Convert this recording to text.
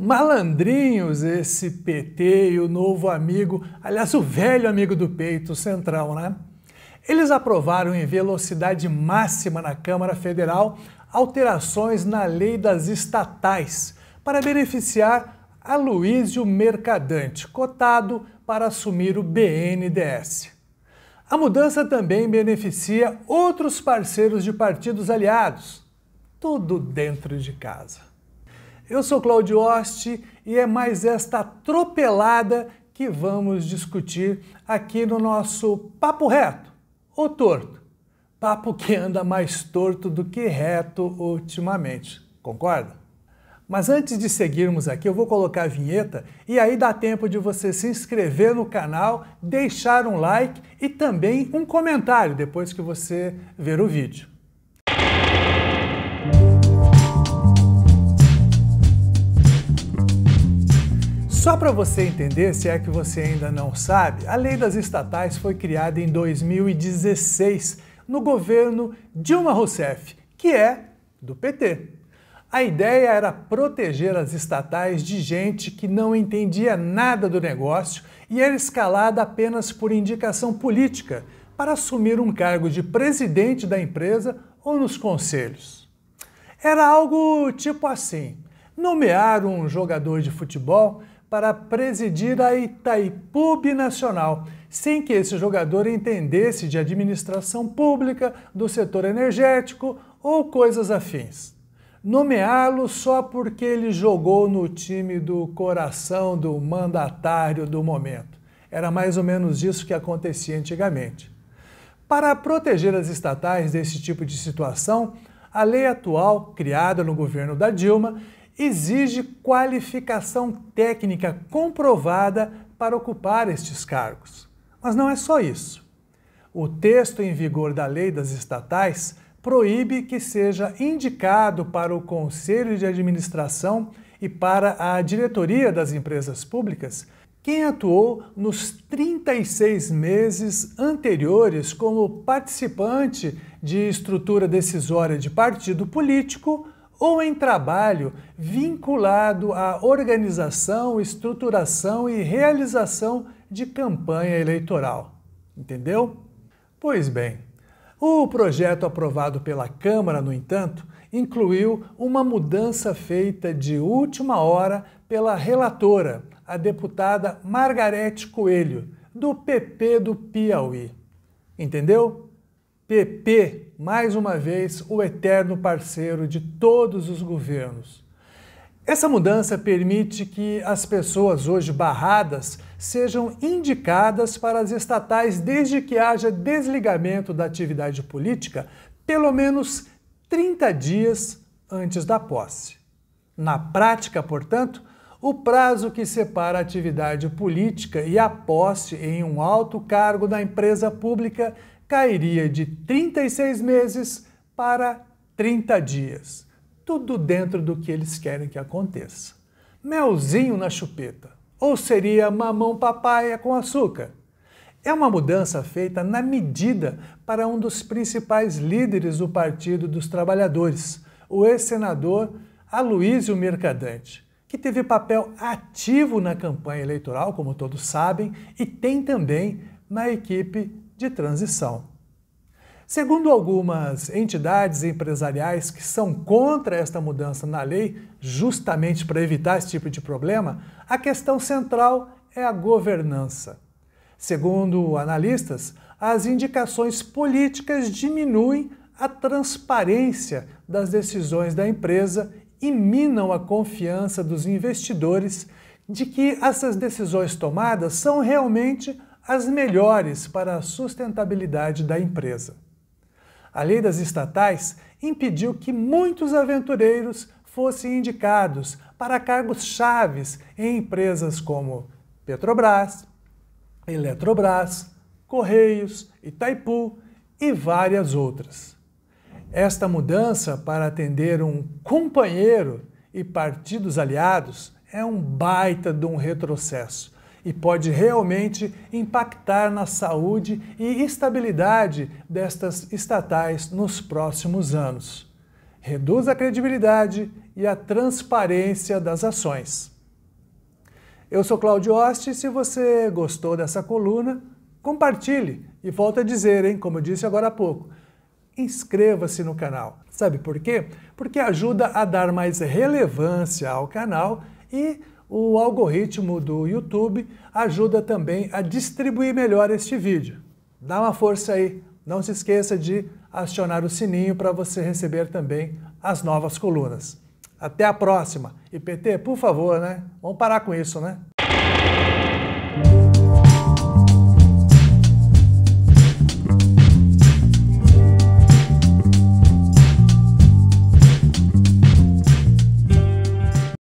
Malandrinhos esse PT e o novo amigo, aliás, o velho amigo do peito, o Centrão, né? Eles aprovaram em velocidade máxima na Câmara Federal alterações na lei das estatais para beneficiar Aloísio Mercadante, cotado para assumir o BNDES. A mudança também beneficia outros parceiros de partidos aliados. Tudo dentro de casa. Eu sou Claudio Hoste e é mais esta atropelada que vamos discutir aqui no nosso Papo Reto ou Torto. Papo que anda mais torto do que reto ultimamente, concorda? Mas antes de seguirmos aqui, eu vou colocar a vinheta e aí dá tempo de você se inscrever no canal, deixar um like e também um comentário depois que você ver o vídeo. Só para você entender, se é que você ainda não sabe, a lei das estatais foi criada em 2016 no governo Dilma Rousseff, que é do PT. A ideia era proteger as estatais de gente que não entendia nada do negócio e era escalada apenas por indicação política para assumir um cargo de presidente da empresa ou nos conselhos. Era algo tipo assim: nomear um jogador de futebol para presidir a Itaipu Binacional, sem que esse jogador entendesse de administração pública, do setor energético ou coisas afins. Nomeá-lo só porque ele jogou no time do coração do mandatário do momento. Era mais ou menos isso que acontecia antigamente. Para proteger as estatais desse tipo de situação, a lei atual, criada no governo da Dilma, exige qualificação técnica comprovada para ocupar estes cargos. Mas não é só isso. O texto em vigor da lei das estatais proíbe que seja indicado para o conselho de administração e para a diretoria das empresas públicas quem atuou nos 36 meses anteriores como participante de estrutura decisória de partido político ou em trabalho vinculado à organização, estruturação e realização de campanha eleitoral. Entendeu? Pois bem, o projeto aprovado pela Câmara, no entanto, incluiu uma mudança feita de última hora pela relatora, a deputada Margarete Coelho, do PP do Piauí. Entendeu? PP, mais uma vez, o eterno parceiro de todos os governos. Essa mudança permite que as pessoas hoje barradas sejam indicadas para as estatais desde que haja desligamento da atividade política, pelo menos 30 dias antes da posse. Na prática, portanto, o prazo que separa a atividade política e a posse em um alto cargo da empresa pública cairia de 36 meses para 30 dias. Tudo dentro do que eles querem que aconteça. Melzinho na chupeta. Ou seria mamão papaia com açúcar? É uma mudança feita na medida para um dos principais líderes do Partido dos Trabalhadores, o ex-senador Aloysio Mercadante, que teve papel ativo na campanha eleitoral, como todos sabem, e tem também na equipe de transição. Segundo algumas entidades empresariais que são contra esta mudança na lei, justamente para evitar esse tipo de problema, a questão central é a governança. Segundo analistas, as indicações políticas diminuem a transparência das decisões da empresa e minam a confiança dos investidores de que essas decisões tomadas são realmente as melhores para a sustentabilidade da empresa. A lei das estatais impediu que muitos aventureiros fossem indicados para cargos chaves em empresas como Petrobras, Eletrobras, Correios, Itaipu e várias outras. Esta mudança para atender um companheiro e partidos aliados é um baita de um retrocesso e pode realmente impactar na saúde e estabilidade destas estatais nos próximos anos. Reduz a credibilidade e a transparência das ações. Eu sou Cláudio Oste. Se você gostou dessa coluna, compartilhe. E volta a dizer, hein, como eu disse agora há pouco, inscreva-se no canal. Sabe por quê? Porque ajuda a dar mais relevância ao canal e o algoritmo do YouTube ajuda também a distribuir melhor este vídeo. Dá uma força aí, não se esqueça de acionar o sininho para você receber também as novas colunas. Até a próxima. IPT, por favor, né? Vamos parar com isso, né?